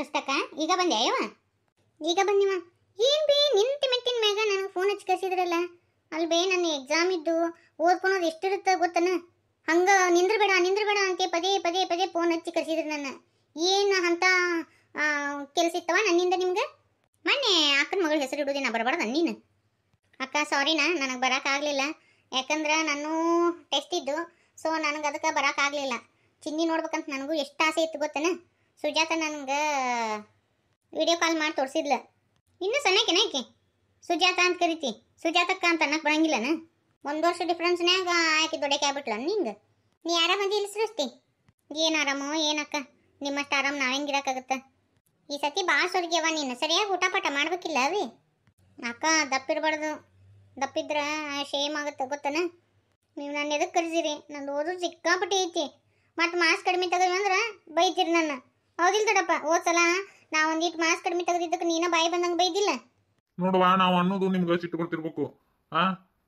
ರಸ್ತಕ್ಕ ಈಗ ಬಂದೆ ಅಯ್ಯವ ಈಗ ಬಂದಿವ ಏನು ಬಿ ನಿಂತಿ ಮೆಟ್ಟಿನ ಮ್ಯಾಗ ನನಗೆ ಫೋನ್ ಹಚ್ಚಿ ಕಳಿಸಿದ್ರಲ್ಲ ಅಲ್ಲಿ ಬೇ ನನ್ನ ಎಕ್ಸಾಮ್ ಇದ್ದು ಓದ್ಕೊಳೋದು ಎಷ್ಟಿರುತ್ತೆ ಗೊತ್ತನ ಹಂಗೆ ನಿಂದ್ರಬೇಡ ನಿಂದ್ರಬೇಡ ಅಂತ ಪದೇ ಪದೇ ಪದೇ ಫೋನ್ ಹಚ್ಚಿ ಕಳಿಸಿದ್ರು ನನ್ನ ಏನು ಅಂತ ಕೆಲಸ ಇತ್ತವ ನನ್ನಿಂದ ನಿಮ್ಗೆ ಮೊನ್ನೆ ಅಕ್ಕನ ಮಗಳ ಹೆಸರು ಇಡೋದಿನ ಬರಬಾರ್ದು ನೀನು ಅಕ್ಕ ಸಾರಿನಾ ನನಗೆ ಬರೋಕ್ಕಾಗಲಿಲ್ಲ ಯಾಕಂದ್ರೆ ನಾನು ಟೆಸ್ಟ್ ಇದ್ದು ಸೊ ನನಗೆ ಅದಕ್ಕೆ ಬರೋಕ್ಕಾಗಲಿಲ್ಲ ಚಿನ್ನಿ ನೋಡ್ಬೇಕಂತ ನನಗೂ ಎಷ್ಟು ಆಸೆ ಇತ್ತು ಗೊತ್ತನ ಸುಜಾತ ನನಗೆ ವಿಡಿಯೋ ಕಾಲ್ ಮಾಡಿ ತೋರಿಸಿದ್ಲ ಇನ್ನೂ ಸಣ್ಣಕ್ಕಿನ ಆಕೆ ಸುಜಾತ ಅಂತ ಕರಿತಿ ಸುಜಾತಕ್ಕ ಅಂತ ಅನ್ನಕ್ಕೆ ಬರಂಗಿಲ್ಲನ ಒಂದು ವರ್ಷ ಡಿಫ್ರೆನ್ಸ್ನ್ಯಾಗ ಆಕೆ ದೊಡ್ಡಕ್ಕೆ ಆಗ್ಬಿಟ್ಲ ನಿಂಗೆ ನೀ ಯಾರ ಬಂದು ಇಲ್ಲಿ ಏನು ಆರಾಮೋ ಏನಕ್ಕ ನಿಮ್ಮಷ್ಟು ಆರಾಮ್ ನಾವೇಂಗಿರಕ್ಕಾಗತ್ತ ಈ ಸತಿ ಭಾಳ ಸೊರ್ಗ್ಯವ ನೀನು ಸರಿಯಾಗಿ ಊಟ ಪಾಠ ಮಾಡ್ಬೇಕಿಲ್ಲ ಅವಿ ಅಕ್ಕ ದಪ್ಪ ದಪ್ಪಿದ್ರೆ ಶೇಮ್ ಆಗುತ್ತೆ ಗೊತ್ತನ ನೀವು ನನ್ನ ಎದಕ್ಕೆ ಕರೆಸಿರಿ ನಂದು ಓದು ಸಿಕ್ಕಾಪಟ್ಟಿ ಐತಿ ಮತ್ತು ಮಾಸ್ ಕಡಿಮೆ ತೆಗೆದ್ವಿ ಅಂದ್ರೆ ಬೈತೀರಿ ನನ್ನ ಹೋಗಿಲ್ ದೊಡ್ಡಪ್ಪ ಹೋದ್ ಸಲ ನಾ ಒಂದಿಟ್ ಮಾಸ್ ಕಡಿಮೆ ತೆಗೆದಿದ್ದಕ್ಕೆ ನೀನ ಬಾಯಿ ಬಂದಂಗ ಬೈದಿಲ್ಲ ನೋಡುವ ನಾವು ಅನ್ನೋದು ನಿಮ್ಗೆ ಸಿಟ್ಟು ಕೊಡ್ತಿರ್ಬೇಕು ಆ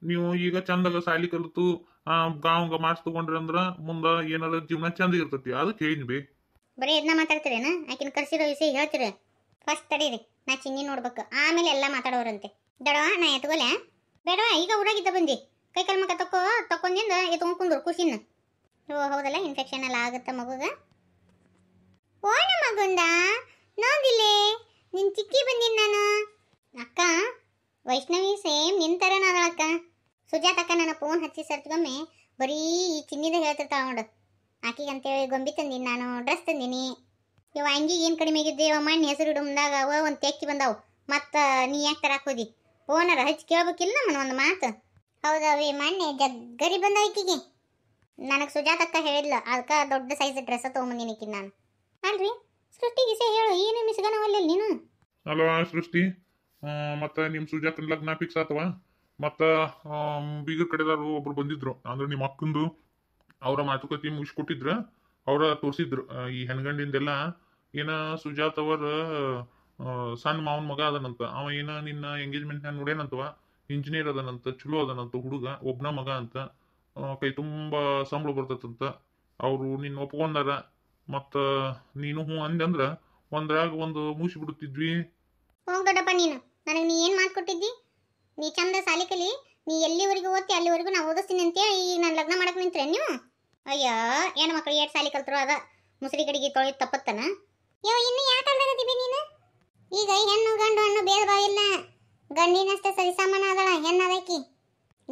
ನೀವು ಈಗ ಚಂದಾಗ ಸಾಲಿ ಕಲಿತು ಗಾವಂಗ ಮಾಸ್ಕ್ ತಗೊಂಡ್ರಿ ಅಂದ್ರ ಮುಂದ ಏನಾರ ಜೀವನ ಚಂದ ಇರ್ತತಿ ಅದು ಹೇಳಿದ್ನಿ ಬಿ ಬರೀ ಇದನ್ನ ಮಾತಾಡ್ತಿರೇನ ಆಕಿನ ಕರ್ಸಿರೋ ವಿಷಯ ಹೇಳ್ತೀರಿ ಫಸ್ಟ್ ತಡೀರಿ ನಾ ಚಿನ್ನಿ ನೋಡ್ಬೇಕು ಆಮೇಲೆ ಎಲ್ಲ ಮಾತಾಡೋರಂತೆ ದಡವ ನಾ ಎತ್ಕೊಲೆ ಬೇಡವ ಈಗ ಊರಾಗಿದ್ದ ಬಂದಿ ಕೈ ಕಲ್ಮಕ ತಕೋ ತಕೊಂಡಿಂದ ಎತ್ಕೊಂಡ್ ಕುಂದ್ರು ಖುಷಿನ ಓ ಹೌದಲ್ಲ ಇನ್ಫೆಕ್ಷನ್ ಎಲ್ಲ ಆಗುತ್ತೆ ಮಗುಗ ಓ ಮಗುಂದ ನೋದಿಲೆ ನಿನ್ ಚಿಕ್ಕಿ ಬಂದಿನ್ ನಾನು ಅಕ್ಕ ವೈಷ್ಣವಿ ಸೇಮ್ ನಿನ್ ಥರನ ಸುಜಾತ ಸುಜಾತಕ್ಕ ನನ್ನ ಫೋನ್ ಹಚ್ಚಿ ಸರ್ತಗೊಮ್ಮೆ ಬರೀ ಈ ಚಿನ್ನಿದ ಹೇಳ್ತಿರ್ತಾಳ ನೋಡು ಆಕಿಗೆ ಅಂತೇಳಿ ಗೊಂಬಿ ತಂದೀನಿ ನಾನು ಡ್ರೆಸ್ ತಂದೀನಿ ಇವ ಅಂಗಿಗೆ ಏನು ಕಡಿಮೆ ಆಗಿದ್ದೆ ಇವ ಮಣ್ಣು ಹೆಸರು ಮುಂದಾಗ ಅವ ಒಂದು ತೆಕ್ಕಿ ಬಂದಾವು ಮತ್ತು ನೀ ಯಾಕೆ ತರಕ್ಕೆ ಹೋದಿ ಫೋನರ ಹಚ್ಚಿ ಕೇಳ್ಬೇಕಿಲ್ಲ ನಮ್ಮನ ಒಂದು ಮಾತು ಹೌದವಿ ಮಣ್ಣೆ ಜಗ್ಗರಿ ಬಂದ ಆಕಿಗೆ ನನಗೆ ಸುಜಾತಕ್ಕ ಹೇಳಿದ್ಲು ಅದಕ್ಕೆ ದೊಡ್ಡ ಸೈಜ್ ಡ್ರೆಸ್ ತಗೊಂಬಂದಿನಿ ನಾನು ಅಲ್ರಿ ಸೃಷ್ಟಿ ಇಸೆ ಹೇಳು ಏನು ಮಿಸ್ಗನವಲ್ಲ ನೀನು ಹಲೋ ಸೃಷ್ಟಿ ಮತ್ತೆ ನಿಮ್ಮ ಸುಜಾಕನ ಲಗ್ನ ಫಿಕ್ಸ್ ಆತವ ಮತ್ತೆ ಬೀಗರ್ ಕಡೆದಾರು ಒಬ್ರು ಬಂದಿದ್ರು ಅಂದ್ರೆ ನಿಮ್ಮ ಅಕ್ಕಂದು ಅವರ ಮಾತುಕತೆ ಕೊಟ್ಟಿದ್ರು ಅವರ ತೋರಿಸಿದ್ರು ಈ ಹೆಣ್ಗಂಡಿಂದೆಲ್ಲ ಏನ ಸುಜಾತ್ ಅವರ ಸಣ್ಣ ಮಾವನ ಮಗ ಅದನಂತ ಅವ ಏನ ನಿನ್ನ ನಾನು ನೋಡೇನಂತವ ಇಂಜಿನಿಯರ್ ಅದನಂತ ಚಲೋ ಅದನಂತ ಹುಡುಗ ಒಬ್ನ ಮಗ ಅಂತ ಕೈ ತುಂಬಾ ಸಂಬಳ ಬರ್ತದಂತ ಅವರು ನಿನ್ನ ಒಪ್ಕೊಂಡಾರ ಮತ್ತ ನೀನು ಹ್ಞೂ ಅಂದೆ ಒಂದ್ರಾಗ ಒಂದು ಮೂಸಿ ಬಿಡುತ್ತಿದ್ವಿ ಹೋಗ್ ದೊಡ್ಡಪ್ಪ ನೀನು ನನಗೆ ನೀ ಏನು ಮಾಡ್ಕೊಟ್ಟಿದ್ದಿ ನೀ ಚಂದ ಸಾಲಿ ಕಲಿ ನೀ ಎಲ್ಲಿವರೆಗೂ ಓದ್ತಿ ಅಲ್ಲಿವರೆಗೂ ನಾ ಓದಿಸ್ತೀನಿ ಅಂತೇಳಿ ಈಗ ನಾನು ಲಗ್ನ ಮಾಡಕ್ಕೆ ನಿಂತ್ರೆ ನೀವು ಅಯ್ಯೋ ಏನು ಮಕ್ಕಳು ಏಟ್ ಸಾಲಿ ಕಲ್ತರು ಅದ ಮುಸ್ರಿ ಕಡೆಗೆ ತೊಳಿ ತಪ್ಪತ್ತನ ಯೋ ಇನ್ನು ಯಾಕೆ ಇದ್ದೀವಿ ನೀನು ಈಗ ಹೆಣ್ಣು ಗಂಡು ಹಣ್ಣು ಬೇರೆ ಭಾವ ಇಲ್ಲ ಗಂಡಿನಷ್ಟೇ ಸರಿಸಾಮಾನ ಅದಳ ಹೆಣ್ಣು ಅದಕ್ಕಿ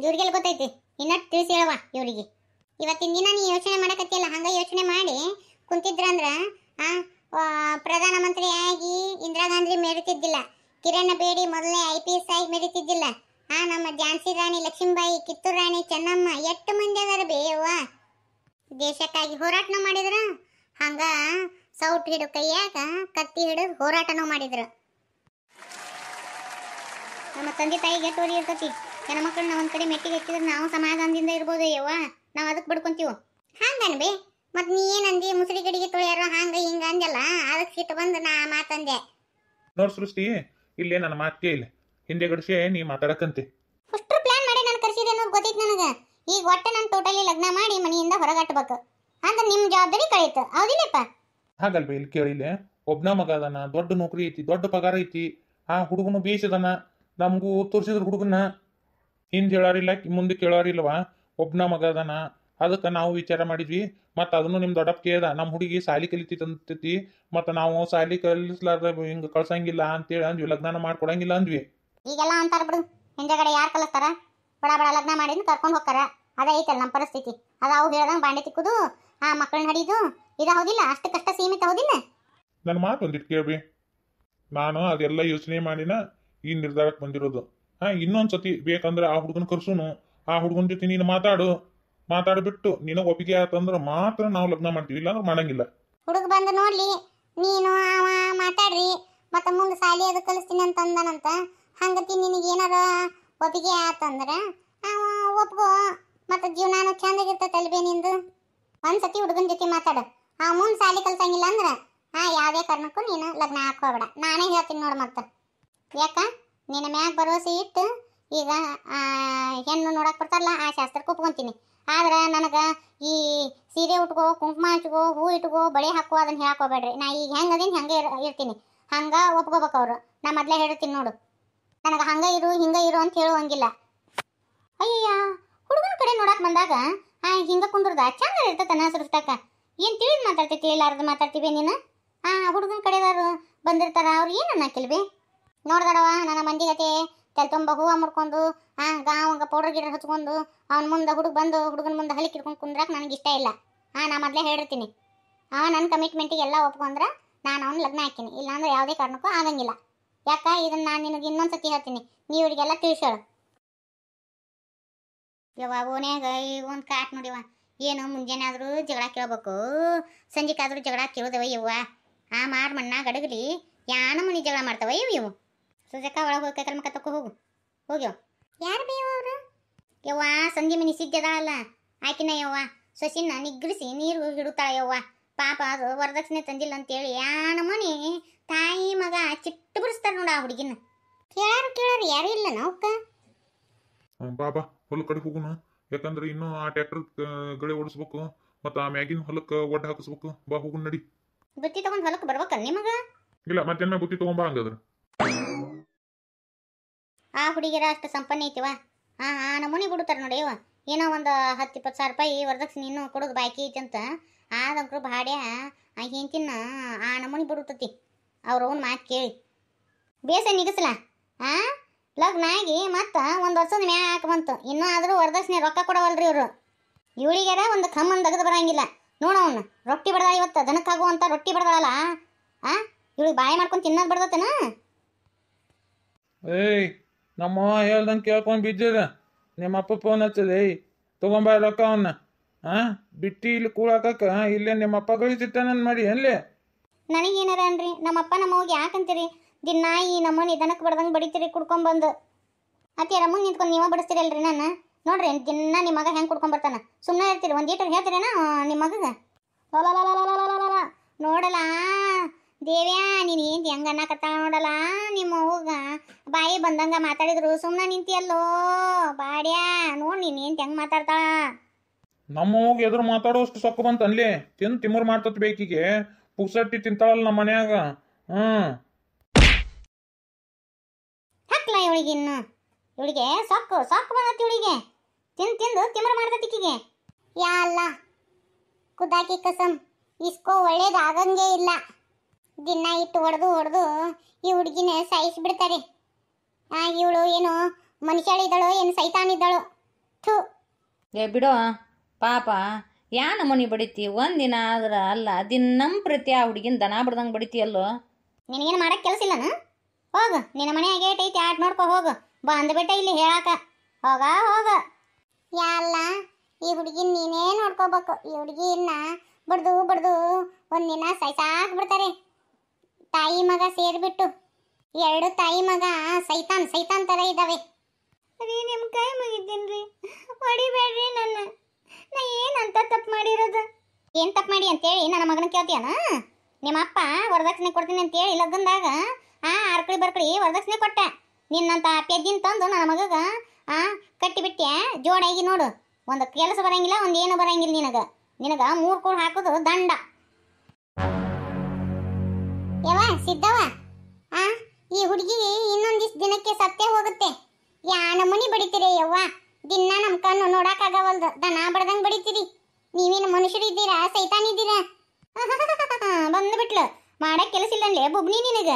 ಇವ್ರಿಗೆಲ್ಲ ಗೊತ್ತೈತಿ ಇನ್ನಟ್ಟು ತಿಳಿಸಿ ಹೇಳವಾ ಇವರಿಗೆ ಇವತ್ತಿನ ದಿನ ನೀ ಯೋಚನೆ ಮಾಡಕತ್ತಿಯಲ್ಲ ಹಂಗೆ ಯೋಚನೆ ಮಾಡಿ ಕುಂತಿದ್ರಂದ್ರ ಪ್ರಧಾನಮಂತ್ರಿ ಆಗಿ ಇಂದಿರಾ ಗಾಂಧಿ ಮೆರಿತಿದ್ದಿಲ್ಲ ಕಿರಣ್ ಬೇಡಿ ಮೊದಲನೇ ಐ ಪಿ ಎಸ್ ಆಗಿ ಮೆರಿತಿದ್ದಿಲ್ಲ ಆ ನಮ್ಮ ಝಾನ್ಸಿ ರಾಣಿ ಲಕ್ಷ್ಮೀಬಾಯಿ ಕಿತ್ತೂರು ರಾಣಿ ಚೆನ್ನಮ್ಮ ಎಷ್ಟು ಮಂದಿ ಅದಾರ ಬೇಯವ್ವ ದೇಶಕ್ಕಾಗಿ ಹೋರಾಟನ ಮಾಡಿದ್ರ ಹಂಗ ಸೌಟ್ ಹಿಡು ಕೈಯಾಗ ಕತ್ತಿ ಹಿಡಿದು ಹೋರಾಟನೂ ಮಾಡಿದ್ರು ನಮ್ಮ ತಂದೆ ತಾಯಿಗೆ ತೋರಿ ಇರ್ತತಿ ಇರ್ತತಿ ಮಕ್ಕಳು ನಾವೊಂದ್ ಕಡೆ ಮೆಟ್ಟಿಗೆ ಹಚ್ಚಿದ್ರೆ ನಾವು ಸಮಾಧಾನದಿಂದ ಇರ್ಬೋದು ಯವ್ವ ನಾವು ಅದಕ್ಕೆ ಬಿಡ್ಕೊಂತೀವಿ ಬೇ ಮತ್ತು ನೀ ಅಂದಿ ಮುಸ್ರಿ ಗಡಿಗೆ ತೊಳೆಯರ ಹಂಗೆ ಹಿಂಗೆ ಅಂದಲ್ಲ ಅದಕ್ಕೆ ಸಿಟ್ಟು ಬಂದು ನಾ ಮಾತಂದೆ ನೋಡ್ ಸೃಷ್ಟಿ ಇಲ್ಲೇ ನನ್ನ ಮಾತೇ ಇಲ್ಲ ಹಿಂದೆ ಗಡಿಸಿ ನೀ ಮಾತಾಡಕಂತೆ ಅಷ್ಟ್ರು ಪ್ಲಾನ್ ಮಾಡಿ ನಾನು ಕರೆಸಿದೆ ಅನ್ನೋದು ಗೊತ್ತಿತ್ತು ನನಗೆ ಈಗ ಒಟ್ಟೆ ನಾನು ಟೋಟಲಿ ಲಗ್ನ ಮಾಡಿ ಮನೆಯಿಂದ ಹೊರಗಟ್ಟಬೇಕು ಅಂದ್ರೆ ನಿಮ್ಮ ಜವಾಬ್ದಾರಿ ಕಳೀತು ಹೌದಿಲ್ಲಪ್ಪ ಹಾಗಲ್ವೇ ಇಲ್ಲಿ ಕೇಳಿಲ್ಲ ಒಬ್ನ ಮಗ ಅದಾನ ದೊಡ್ಡ ನೌಕರಿ ಐತಿ ದೊಡ್ಡ ಪಗಾರ ಐತಿ ಆ ಹುಡುಗನು ಬೇಷದನ ನಮಗೂ ತೋರಿಸಿದ್ರು ಹುಡುಗನ ಹಿಂದೆ ಹೇಳೋರಿಲ್ಲ ಮುಂದೆ ಕೇಳೋರಿಲ್ವಾ ಒಬ್ನ ಮಗ ಅದನ ಅದಕ್ಕೆ ನಾವು ವಿಚಾರ ಮಾಡಿದ್ವಿ ಮತ್ತು ಅದನ್ನು ನಿಮ್ಮ ದೊಡ್ಡಪ್ಪ ಕೇಳ್ದ ನಮ್ಮ ಹುಡುಗಿ ಸಾಲಿ ಕಲಿತೈತಂತೈತಿ ಮತ್ತು ನಾವು ಸಾಲಿ ಕಲಿಸ್ಲಾರ್ದ ಹಿಂಗೆ ಕಳ್ಸಂಗಿಲ್ಲ ಅಂತೇಳಿ ಅಂದ್ವಿ ಲಗ್ನ ಮಾಡ್ಕೊಡಂಗಿಲ್ಲ ಅಂದ್ವಿ ಈಗೆಲ್ಲ ಅಂತಾರ ಬಿಡು ಹಿಂದೆಗಡೆ ಯಾರು ಕಲಿಸ್ತಾರ ಬಡ ಬಡ ಲಗ್ನ ಮಾಡಿದ್ನು ಕರ್ಕೊಂಡು ಹೋಗ್ತಾರ ಅದೇ ಐತಲ್ಲ ನಮ್ಮ ಪರಿಸ್ಥಿತಿ ಅದು ಅವು ಹೇಳ್ದಂಗೆ ಬಾಂಡೆ ತಿಕ್ಕುದು ಆ ಮಕ್ಕಳನ್ನ ಹಡಿದು ಇದು ಹೌದಿಲ್ಲ ಅಷ್ಟಕ್ಕಷ್ಟ ಸೀಮಿತ ಹೌದಿಲ್ಲ ನನ್ನ ಮಾತು ಒಂದಿಟ್ಟು ಕೇಳ್ಬಿ ನಾನು ಅದೆಲ್ಲ ಯೋಚನೆ ಮಾಡಿನ ಈ ನಿರ್ಧಾರಕ್ಕೆ ಬಂದಿರೋದು ಹಾಂ ಇನ್ನೊಂದು ಸತಿ ಬೇಕಂದ್ರೆ ಆ ಹುಡುಗನ ಕರ್ಸೂನು ಆ ಹುಡುಗನ ಜೊತೆ ನೀನು ಮಾತಾಡು ಮಾತಾಡ್ಬಿಟ್ಟು ನಿನಗ ಒಪ್ಪಿಗೆ ಆತಂದ್ರೆ ಮಾತ್ರ ನಾವು ಲಗ್ನ ಮಾಡ್ತೀವಿ ಇಲ್ಲ ಮಾಡಂಗಿಲ್ಲ ಹುಡುಗ ಬಂದು ನೋಡ್ಲಿ ನೀನು ಅವ ಮಾತಾಡ್ರಿ ಮತ್ತೆ ಮುಂದೆ ಸಾಲಿ ಅದು ಕಲಿಸ್ತೀನಿ ಅಂತ ಅಂದನಂತ ಹಂಗತಿ ನಿನಗೆ ಏನಾರ ಒಪ್ಪಿಗೆ ಆತಂದ್ರ ಅವ ಒಪ್ಕೋ ಮತ್ತೆ ಜೀವನಾನು ಚಂದಾಗಿರ್ತೈತೆ ಅಲ್ವೇ ನಿಂದು ಒಂದ್ಸತಿ ಹುಡುಗನ ಜೊತೆ ಮಾತಾಡ ಆ ಮುಂದೆ ಸಾಲಿ ಕಲ್ಸಂಗಿಲ್ಲ ಅಂದ್ರೆ ಹಾ ಯಾವುದೇ ಕಾರಣಕ್ಕೂ ನೀನು ಲಗ್ನ ಹಾಕೋಬೇಡ ನಾನೇ ಹೇಳ್ತೀನಿ ನೋಡಿ ಮತ್ತೆ ಯಾಕ ನಿನ್ನ ಮ್ಯಾಗ ಭರವಸೆ ಇಟ್ಟು ಈಗ ಹೆಣ್ಣು ನೋಡಕ್ಕೆ ಬರ್ತಾರಲ್ಲ ಆ ಶಾಸ್ತ್ರಕ್ಕೆ ಒಪ್ಕೊಂತೀನಿ ಆದ್ರೆ ನನಗೆ ಈ ಸೀರೆ ಉಟ್ಕೋ ಕುಂಕುಮ ಹಚ್ಕೋ ಹೂ ಇಟ್ಕೋ ಬಳೆ ಹಾಕೋ ಅದನ್ನ ಹೇಳಕೋಬೇಡ್ರಿ ನಾ ಈಗ ಹೆಂಗೆ ಅದೀನಿ ಹಂಗೆ ಇರ್ತೀನಿ ಹಂಗೆ ಒಪ್ಕೋಬೇಕು ಅವರು ನಾ ಮೊದಲೇ ಹೇಳ್ತೀನಿ ನೋಡು ನನಗೆ ಹಂಗೆ ಇರು ಹಿಂಗೆ ಇರು ಅಂತ ಹೇಳುವಂಗಿಲ್ಲ ಅಯ್ಯಯ್ಯ ಹುಡುಗನ ಕಡೆ ನೋಡಕ್ಕೆ ಬಂದಾಗ ಆ ಹಿಂಗೆ ಕುಂದ್ರದ ಚಂದ ಇರ್ತತನ ಸೃಷ್ಟಕ ಏನು ತಿಳಿದು ಮಾತಾಡ್ತೀವಿ ಇಲ್ಲಾರ್ದು ಮಾತಾಡ್ತೀವಿ ನೀನು ಆ ಹುಡುಗನ ಕಡೆದವರು ಬಂದಿರ್ತಾರ ಅವ್ರು ಏನು ಅನ್ನಕ್ಕಿಲ್ವಿ ನೋಡ್ದಡವ ನನ್ನ ಮಂದಿಗತೆ ತಲೆ ತುಂಬ ಹೂವು ಮುರ್ಕೊಂಡು ಹಾಂ ಗಾವಂಗ ಪೌಡರ್ ಗಿಡರ್ ಹಚ್ಕೊಂಡು ಅವ್ನ ಮುಂದೆ ಹುಡುಗ ಬಂದು ಹುಡುಗನ ಮುಂದೆ ಹಲಿ ಕಿಡ್ಕೊಂಡು ಕುಂದ್ರಕ್ಕೆ ನನಗೆ ಇಷ್ಟ ಇಲ್ಲ ಹಾಂ ನಾ ಮೊದಲೇ ಹೇಳಿರ್ತೀನಿ ಅವ ನನ್ನ ಕಮಿಟ್ಮೆಂಟಿಗೆ ಎಲ್ಲ ಒಪ್ಕೊಂಡ್ರೆ ನಾನು ಅವ್ನ ಲಗ್ನ ಹಾಕ್ತೀನಿ ಇಲ್ಲಾಂದ್ರೆ ಯಾವುದೇ ಕಾರಣಕ್ಕೂ ಆಗಂಗಿಲ್ಲ ಯಾಕ ಇದನ್ನ ನಾನು ನಿನಗೆ ಇನ್ನೊಂದು ಸತಿ ಹೇಳ್ತೀನಿ ನೀವು ಇವರಿಗೆಲ್ಲ ತಿಳಿಸೋಳು ಯವ್ವ ಓನ್ಯಾಗ ಈ ಒಂದು ಕಾಟ್ ನೋಡಿವ ಏನು ಮುಂಜಾನೆ ಜಗಳ ಕೇಳಬೇಕು ಸಂಜೆಕಾದರೂ ಜಗಳ ಕೇಳೋದವ ಇವ್ವ ಆ ಮಾರು ಮಣ್ಣ ಗಡಗಲಿ ಯಾನ ಮನೆ ಜಗಳ ಮಾಡ್ತಾವ ಇವು ಇವು ಸುಜಕ್ಕ ಒಳಗೆ ಹೋಗಿ ಕೈಕಲ್ ತಕೋ ಹೋಗು ಹೋಗ್ಯವ ಯಾರು ಬೇವ ಅವರು ಯವ್ವ ಸಂಧಿ ಮನಿ ಸಿಗ್ಯದ ಅಲ್ಲ ಆಕಿನ ಯವ್ವ ಸೊಸಿನ ನಿಗ್ರಿಸಿ ನೀರು ಹಿಡುತ್ತಾಳೆ ಯವ್ವ ಪಾಪ ಅದು ವರದಕ್ಷಿಣೆ ತಂದಿಲ್ಲ ಅಂತೇಳಿ ಯಾನ ಮನಿ ತಾಯಿ ಮಗ ಚಿಟ್ಟು ಬಿಡಿಸ್ತಾರೆ ನೋಡ ಆ ಹುಡುಗಿನ ಕೇಳಾರು ಕೇಳಾರು ಯಾರು ಇಲ್ಲ ನಾವ್ಕ ಬಾಬಾ ಹೊಲ ಕಡೆ ಹೋಗೋಣ ಯಾಕಂದ್ರೆ ಇನ್ನೂ ಆ ಟ್ರ್ಯಾಕ್ಟರ್ ಗಳೆ ಓಡಿಸ್ಬೇಕು ಮತ್ತು ಆ ಮ್ಯಾಗಿನ ಹೊಲಕ್ಕ ಒಡ್ಡ ಹಾಕಿಸ್ಬೇಕು ಬಾ ಹೋಗೋಣ ನಡಿ ಬುತ್ತಿ ತಗೊಂಡು ಹೊಲಕ್ಕೆ ಬರ್ಬೇಕ ನಿಮಗ ಇಲ್ಲ ಮತ್ತೇನ ಬುತ್ತಿ ತಗೊಂಬ ಹಂಗಾದ್ರೆ ಹುಡುಗಿಯರ ಅಷ್ಟು ಸಂಪನ್ನ ಐತಿವ ಹಾಂ ಆ ನಮೂನಿ ಬಿಡ್ತಾರೆ ನೋಡಿ ಇವ ಏನೋ ಒಂದು ಹತ್ತು ಇಪ್ಪತ್ತು ಸಾವಿರ ರೂಪಾಯಿ ವರದಕ್ಷಿಣೆ ಇನ್ನೂ ಕೊಡೋದು ಬಾಕಿ ಐತಿ ಅಂತ ಆದಂಕರು ಭಾಡ್ಯ ಆ ಆ ನಮೂನಿ ಬಿಡುತ್ತತಿ ಅವ್ರ ಅವ್ನ ಮಾತು ಕೇಳಿ ಬೇಸ ನಿಗಸಲ ಆ ಲಗ್ನ ಆಗಿ ಮತ್ತೆ ಒಂದು ವರ್ಷದ ಮ್ಯಾ ಹಾಕಿ ಬಂತು ಇನ್ನೂ ಆದರೂ ವರದಕ್ಷಿಣೆ ರೊಕ್ಕ ಕೊಡವಲ್ರಿ ಇವರು ಇವಳಿಗಾರ ಒಂದು ಕಮ್ಮನ್ ತೆಗೆದು ಬರಂಗಿಲ್ಲ ನೋಡವನು ರೊಟ್ಟಿ ಬಡ್ದ ಇವತ್ತು ದನಕ್ಕಾಗುವಂಥ ರೊಟ್ಟಿ ಬಡ್ದಲ್ಲ ಆ ಇವಳಿಗೆ ಬಾಯಿ ಮಾಡ್ಕೊಂಡು ತಿನ್ನೋದು ಬಡ್ದತನ ಏಯ್ ನಮ್ಮ ಹೇಳ್ದಂಗೆ ಕೇಳ್ಕೊಂಡು ಬಿದ್ದಿದ ನಿಮ್ಮ ಅಪ್ಪ ಫೋನ್ ಹಚ್ಚಲಿ ತಗೊಂಬ ರೊಕ್ಕ ಅವನ್ನ ಹಾ ಬಿಟ್ಟು ಇಲ್ಲಿ ಕೂಳಾಕ ಇಲ್ಲೇ ನಿಮ್ಮ ಅಪ್ಪ ಗಳಿಸಿಟ್ಟ ನಾನು ಮಾಡಿ ಎಲ್ಲಿ ನನಗೇನಾರ ಅನ್ರಿ ನಮ್ಮಪ್ಪ ಹೋಗಿ ಯಾಕಂತೀರಿ ದಿನ ಈ ನಮ್ಮನ್ನ ಬಡದಂಗ ಬಡ್ದಂಗೆ ಬಡಿತೀರಿ ಕುಡ್ಕೊಂಬಂದು ಅತಿ ರಮ್ಮಗೆ ನಿಂತ್ಕೊಂಡು ನೀವ ಬಡಿಸ್ತೀರಲ್ರಿ ನಾನು ನೋಡ್ರಿ ದಿನ ನಿಮ್ಮ ಮಗ ಹೆಂಗೆ ಕುಡ್ಕೊಂಡ್ ಬರ್ತಾನ ಸುಮ್ಮನೆ ಇರ್ತೀರಿ ಒಂದು ಲೀಟರ್ ಹೇಳ್ತೀರೇನಾ ನಿಮ್ಮ ಲಾ ನೋಡಲಾ ದೇವ್ಯಾ ನೀನು ಏನು ಹೆಂಗೆ ಅನ್ನಕತ್ತಾವ ನೋಡಲ್ಲ ನಿಮ್ಮ ಅವ್ಗ ಬಾಯಿ ಬಂದಂಗ ಮಾತಾಡಿದ್ರು ಸುಮ್ಮನೆ ನಿಂತಿಯಲ್ಲೋ ಬಾಡ್ಯಾ ನೋಡಿ ನೀನು ಏನು ಹೆಂಗೆ ಮಾತಾಡ್ತಾಳ ನಮ್ಮ ಅವ್ಗೆ ಎದುರು ಮಾತಾಡೋಷ್ಟು ಸೊಕ್ಕು ಬಂತ ಅನ್ಲಿ ತಿಂದು ತಿಮ್ಮರ್ ಮಾಡ್ತತ್ ಬೇಕಿಗೆ ಪುಕ್ಸಟ್ಟಿ ತಿಂತಾಳಲ್ಲ ನಮ್ಮ ಮನ್ಯಾಗ ಹ್ಮ್ ಹಕ್ಲ ಇವಳಿಗೆ ಇನ್ನು ಇವಳಿಗೆ ಸೊಕ್ಕು ಸೊಕ್ಕು ಬಂದತಿ ಇವಳಿಗೆ ತಿಂದು ತಿಂದು ತಿಮ್ಮರ್ ಮಾಡ್ತತಿಕಿಗೆ ಯಾ ಅಲ್ಲ ಕುದಾಕಿ ಕಸಂ ಇಸ್ಕೋ ಒಳ್ಳೇದಾಗಂಗೆ ಇಲ್ಲ ದಿನ ಇಟ್ಟು ಹೊಡೆದು ಹೊಡೆದು ಈ ಹುಡುಗಿನ ಸಾಯಿಸಿಬಿಡ್ತಾರೆ ಆ ಇವಳು ಏನು ಮನುಷ್ಯಳಿದ್ದಾಳೋ ಏನು ಸೈತಾನಿದ್ದಾಳೋ ಥೂ ಏ ಬಿಡೋ ಪಾಪ ಯಾ ನಮೂನಿ ಬಡಿತಿ ಒಂದಿನ ಆದ್ರ ಅಲ್ಲ ದಿನಂ ಪ್ರತಿ ಆ ಹುಡುಗಿನ ದನ ಬಿಡ್ದಂಗೆ ಅಲ್ಲೋ ನಿನಗೇನು ಮಾಡಕ್ಕೆ ಕೆಲಸ ಇಲ್ಲನ ಹೋಗು ನಿನ್ನ ಮನೆ ಗೇಟ್ ಐತಿ ಆಟ ನೋಡ್ಕೊ ಹೋಗು ಬಂದ್ಬಿಟ್ಟೆ ಇಲ್ಲಿ ಹೇಳಾಕ ಹೋಗ ಹೋಗ ಯಾಲ್ಲ ಈ ಹುಡುಗಿನ ನೀನೇ ನೋಡ್ಕೋಬೇಕು ಈ ಹುಡುಗಿನ ಬಡ್ದು ಬಡ್ದು ಒಂದಿನ ಸಾಯ್ಸಾಕ್ ಬಿಡ್ತಾರೆ ತಾಯಿ ಮಗ ಸೇರ್ಬಿಟ್ಟು ಎರಡು ತಾಯಿ ಮಗ ಸೈತಾನ್ ಸೈತಾನ್ ತರ ಇದಾವೆ ರೀ ನಿಮ್ ಕೈ ಮುಗಿದ್ದೀನ್ರಿ ಹೊಡಿಬೇಡ್ರಿ ನನ್ನ ನಾ ಏನಂತ ತಪ್ಪು ಮಾಡಿರೋದು ಏನ್ ತಪ್ಪು ಮಾಡಿ ಅಂತೇಳಿ ನನ್ನ ಮಗನ ಕೇಳ್ತೀಯನ ನಿಮ್ಮ ಅಪ್ಪ ವರದಕ್ಷಿಣೆ ಕೊಡ್ತೀನಿ ಹೇಳಿ ಲಗ್ನದಾಗ ಆ ಆರ್ಕಳಿ ಬರ್ಕಳಿ ವರದಕ್ಷಿಣೆ ಕೊಟ್ಟ ನಿನ್ನಂತ ಪೆಜ್ಜಿನ ತಂದು ನನ್ನ ಮಗಗ ಆ ಕಟ್ಟಿಬಿಟ್ಟೆ ಜೋಡಾಗಿ ನೋಡು ಒಂದು ಕೆಲಸ ಬರಂಗಿಲ್ಲ ಒಂದು ಏನು ಬರಂಗಿಲ್ಲ ನಿನಗ ನಿನಗ ಮೂರು ಕೋಡ್ ಹಾಕೋದು ದಂಡ ಸಿದ್ದವ ಆ ಈ ಹುಡುಗಿ ಇನ್ನೊಂದಿಷ್ಟು ದಿನಕ್ಕೆ ಸತ್ಯ ಹೋಗುತ್ತೆ ಯಾ ಮನಿ ಬಡಿತೀರಿ ಯವ್ವ ದಿನ ನಮ್ಮ ಕಣ್ಣು ನೋಡಕ್ಕಾಗವಲ್ದು ದನ ಬಡ್ದಂಗೆ ಬಡಿತೀರಿ ನೀವೇನು ಮನುಷ್ಯರಿದ್ದೀರಾ ಸೈತಾನಿದ್ದೀರಾ ಬಂದು ಬಿಟ್ಲು ಮಾಡಕ್ಕೆ ಕೆಲಸ ಇಲ್ಲಂದ್ರೆ ಬುಬ್ನಿ ನಿನಗ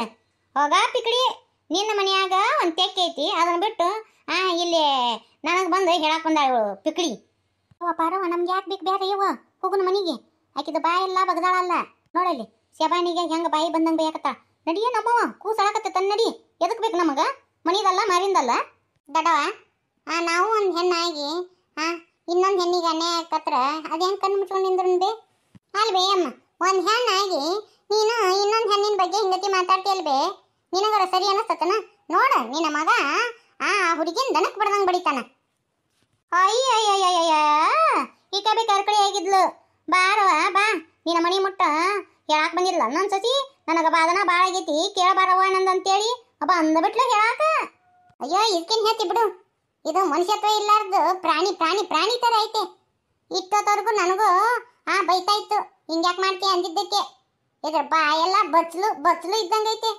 ಹೋಗ ಪಿಕಡಿ ನಿನ್ನ ಮನೆಯಾಗ ಒಂದ್ ತೆಕ್ಕೆ ಐತಿ ಅದನ್ನ ಬಿಟ್ಟು ಆ ಇಲ್ಲಿ ನನಗೆ ಬಂದು ಹೇಳಕ್ಕೆ ಪಿಕಡಿ ಅವ ಪಾರವ ನಮ್ಗೆ ಯಾಕೆ ಬೇಕು ಬೇರೆ ಯವ್ವ ಹೋಗುನ ಮನೆಗೆ ಆಕಿದ ಬಾಯೆಲ್ಲ ಬಗ್ದಾಳಲ್ಲ ನೋಡಲ್ಲಿ ಶಬಾನಿಗೆ ಹೆಂಗ ಬಾಯಿ ಬಂದಂಗ ಬೇಕತ್ತ ನಡಿಯ ನಮ್ಮವ ಕೂಸಾಳಕತ್ತೆ ತನ್ನ ನಡಿ ಎದಕ್ ಬೇಕು ನಮಗ ಮನಿದಲ್ಲ ಮಾರಿಂದಲ್ಲ ದಡವ ಆ ನಾವು ಒಂದ್ ಹೆಣ್ಣಾಗಿ ಆ ಇನ್ನೊಂದು ಹೆಣ್ಣಿಗೆ ಅನ್ಯಾಯ ಕತ್ರ ಅದೇನ್ ಕಣ್ಣು ಮುಚ್ಕೊಂಡು ನಿಂದ್ರು ಬೇ ಅಲ್ಬೇ ಅಮ್ಮ ಒಂದ್ ಹೆಣ್ಣಾಗಿ ನೀನು ಇನ್ನೊಂದು ಹೆಣ್ಣಿನ ಬಗ್ಗೆ ಹಿಂಗತಿ ಮಾತಾಡ್ತೀಯಲ್ಬೇ ನಿನಗರ ಸರಿ ಅನಿಸ್ತತನ ನೋಡ ನಿನ್ನ ಮಗ ಆ ಹುಡುಗಿನ ದನಕ್ ಬಡ್ದಂಗೆ ಬಡಿತಾನ ಅಯ್ಯಯ್ಯಯ್ಯಯ್ಯ ಈಕ ಬೇ ಕರ್ಕಳಿ ಆಗಿದ್ಲು ಬಾರವ ಬಾ ನಿನ್ನ ಮನಿ ಮುಟ್ಟ ಕೇಳಾಕ್ ಬಂದಿಲ್ಲ ನನ್ನ ಸಸಿ ನನಗ ಬಾದನ ಬಾಳ ಆಗೈತಿ ಕೇಳಬಾರವ ನಂದು ಅಂತೇಳಿ ಅಬ್ಬ ಅಂದ್ಬಿಟ್ಲು ಹೇಳಾಕ ಅಯ್ಯೋ ಇದಕ್ಕೇನ್ ಹೇಳ್ತಿ ಬಿಡು ಇದು ಮನುಷ್ಯತ್ವ ಇಲ್ಲಾರ್ದು ಪ್ರಾಣಿ ಪ್ರಾಣಿ ಪ್ರಾಣಿ ತರ ಐತೆ ಇಟ್ಟೋತವ್ರಿಗೂ ನನಗೂ ಆ ಬೈತಾ ಇತ್ತು ಹಿಂಗ್ಯಾಕ್ ಮಾಡ್ತಿ ಅಂದಿದ್ದಕ್ಕೆ ಇದ್ರ ಬಾಯೆಲ್ಲ ಬಚ್ಲು ಬಚ್ಚಲು ಇದ್ದಂಗೈತೆ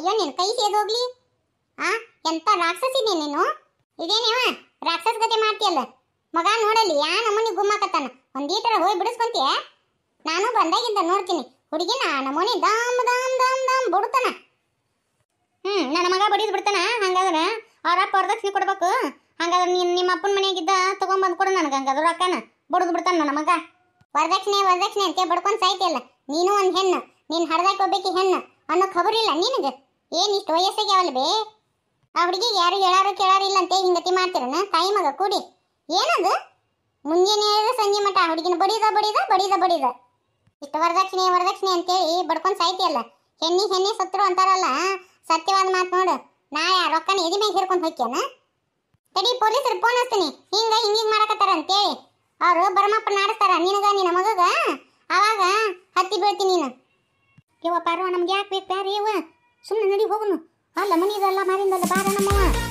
ಅಯ್ಯೋ ನಿನ್ ಕೈ ಹೋಗ್ಲಿ ಆ ಎಂತ ರಾಕ್ಷಸಿ ನೀನು ಇದೇನೇವ ರಾಕ್ಷಸ ಗತೆ ಮಾಡ್ತೀಯಲ್ಲ ಮಗ ನೋಡಲಿ ಯಾ ನಮ್ಮನಿ ಗುಮ್ಮಾಕತ್ತಾನ ಒಂದೀ ತರ ಹೋಗಿ ಬಿಡಿಸ್ಕೊಂತೀಯ ನಾನು ಬಂದಾಗಿಂದ ನೋಡ್ತೀನಿ ಹುಡುಗಿನ ನಮ್ಮನೆ ದಾಮ್ ದಾಮ್ ದಾಮ್ ದಾಮ್ ಬುಡ್ತಾನ ಹ್ಮ್ ನನ್ನ ಮಗ ಬಡಿದ್ ಬಿಡ್ತಾನ ಹಂಗಾದ್ರೆ ಅವ್ರ ವರದಕ್ಷಿಣೆ ಕೊಡಬೇಕು ಕೊಡ್ಬೇಕು ಹಂಗಾದ್ರೆ ನೀನ್ ನಿಮ್ಮ ಅಪ್ಪನ ಮನೆಯಾಗಿದ್ದ ತಗೊಂಬಂದ್ ಕೊಡು ನನಗೆ ಹಂಗಾದ್ರೆ ರೊಕ್ಕನ ಬುಡದ್ ಬಿಡ್ತಾನ ನನ್ನ ಮಗ ವರದಕ್ಷಿಣೆ ವರದಕ್ಷಿಣೆ ಅಂತ ಬಡ್ಕೊಂಡ್ ಸಾಯ್ತಿಲ್ಲ ನೀನು ಒಂದ್ ಹೆಣ್ಣು ನೀನ್ ಹಡ್ದಾಕ್ ಹೋಗ್ಬೇಕು ಹೆಣ್ಣು ಅನ್ನೋ ಇಲ್ಲ ನಿನಗೆ ಏನ್ ಇಷ್ಟು ವಯಸ್ಸಿಗೆ ಅವಲ್ ಆ ಹುಡುಗಿಗೆ ಯಾರು ಹೇಳಾರು ಇಲ್ಲ ಅಂತ ಹಿಂಗತಿ ಮಾಡ್ತಿರನ ತಾಯಿ ಮಗ ಕೂಡಿ ಏನದು ಮುಂಜಾನೆ ಹೇಳಿದ ಸಂಜೆ ಮಠ ಹುಡುಗಿನ ಬಡಿದ ಬಡಿದ ಬಡಿದ ಬಡಿದ ಇಷ್ಟು ವರದಕ್ಷಿಣೆ ವರದಕ್ಷಿಣೆ ಅಂತೇಳಿ ಬಡ್ಕೊಂಡು ಸಾಯ್ತಿಯಲ್ಲ ಹೆಣ್ಣಿ ಹೆಣ್ಣಿ ಸತ್ರು ಅಂತಾರಲ್ಲ ಸತ್ಯವಾದ ಮಾತು ನೋಡು ನಾಳೆ ಯಾ ರೊಕ್ಕನ ಎದಿ ಮೇಲೆ ಹಿರ್ಕೊಂಡು ಹೋಗ್ಯಾನ ತಡಿ ಪೊಲೀಸರು ಫೋನ್ ಹಚ್ತೀನಿ ಹಿಂಗ ಹಿಂಗೆ ಮಾಡಕತ್ತಾರ ಅಂತೇಳಿ ಅವರು ಬರಮಪ್ಪ ನಾಡಿಸ್ತಾರ ನಿನಗ ನಿನ್ನ ಮಗಗ ಅವಾಗ ಹತ್ತಿ ಬೀಳ್ತೀನಿ ನೀನು ಯವ್ವ ಪಾರು ನಮ್ಗೆ ಯಾಕೆ ಬೇಕು ಬ್ಯಾರಿ ಯವ್ವ ಸುಮ್ಮನೆ ನಡಿ ಹೋಗುನು ಅಲ್ಲ ಮನಿದಲ್ಲ ಮಾರಿಂದಲ್ಲ ಬಾರ ನಮ್ಮವ